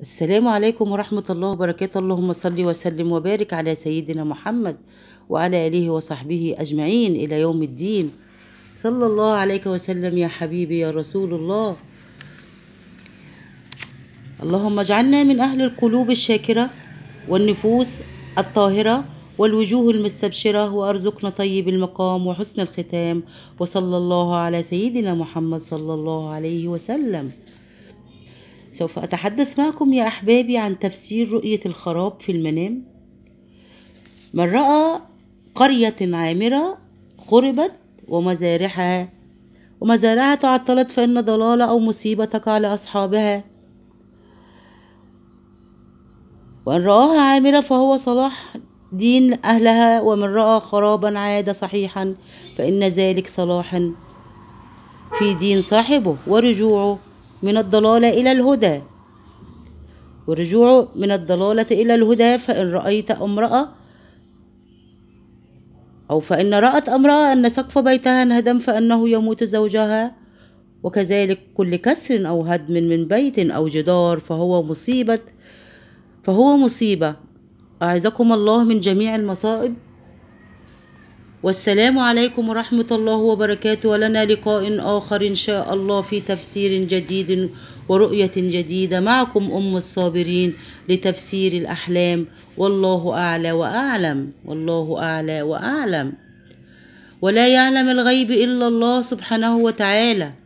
السلام عليكم ورحمة الله وبركاته اللهم صل وسلم وبارك على سيدنا محمد وعلى آله وصحبه أجمعين إلى يوم الدين صلى الله عليك وسلم يا حبيبي يا رسول الله اللهم اجعلنا من أهل القلوب الشاكرة والنفوس الطاهرة والوجوه المستبشرة وأرزقنا طيب المقام وحسن الختام وصلى الله على سيدنا محمد صلى الله عليه وسلم سوف أتحدث معكم يا أحبابي عن تفسير رؤية الخراب في المنام من رأى قرية عامرة خربت ومزارعها ومزارعها تعطلت فإن ضلالة أو مصيبة تقع لأصحابها وإن رآها عامرة فهو صلاح دين أهلها ومن رأى خرابا عاد صحيحا فإن ذلك صلاح في دين صاحبه ورجوعه من الضلالة إلى الهدى ورجوع من الضلالة إلى الهدى فإن رأيت امرأة أو فإن رأت امرأة أن سقف بيتها انهدم فأنه يموت زوجها وكذلك كل كسر أو هدم من بيت أو جدار فهو مصيبة فهو مصيبة أعزكم الله من جميع المصائب والسلام عليكم ورحمة الله وبركاته ولنا لقاء آخر إن شاء الله في تفسير جديد ورؤية جديدة معكم أم الصابرين لتفسير الأحلام والله أعلى وأعلم والله أعلى وأعلم ولا يعلم الغيب إلا الله سبحانه وتعالى